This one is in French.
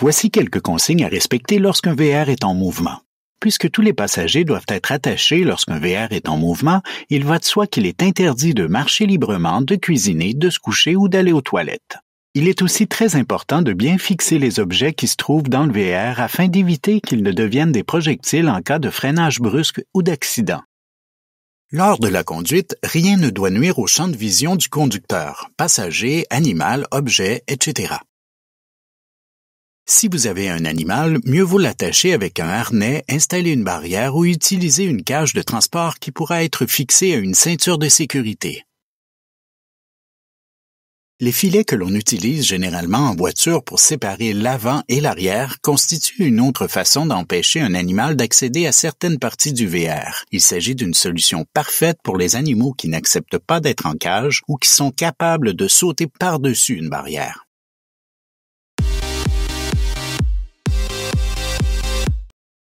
Voici quelques consignes à respecter lorsqu'un VR est en mouvement. Puisque tous les passagers doivent être attachés lorsqu'un VR est en mouvement, il va de soi qu'il est interdit de marcher librement, de cuisiner, de se coucher ou d'aller aux toilettes. Il est aussi très important de bien fixer les objets qui se trouvent dans le VR afin d'éviter qu'ils ne deviennent des projectiles en cas de freinage brusque ou d'accident. Lors de la conduite, rien ne doit nuire au champ de vision du conducteur, passager, animal, objet, etc. Si vous avez un animal, mieux vaut l'attacher avec un harnais, installer une barrière ou utiliser une cage de transport qui pourra être fixée à une ceinture de sécurité. Les filets que l'on utilise généralement en voiture pour séparer l'avant et l'arrière constituent une autre façon d'empêcher un animal d'accéder à certaines parties du VR. Il s'agit d'une solution parfaite pour les animaux qui n'acceptent pas d'être en cage ou qui sont capables de sauter par-dessus une barrière.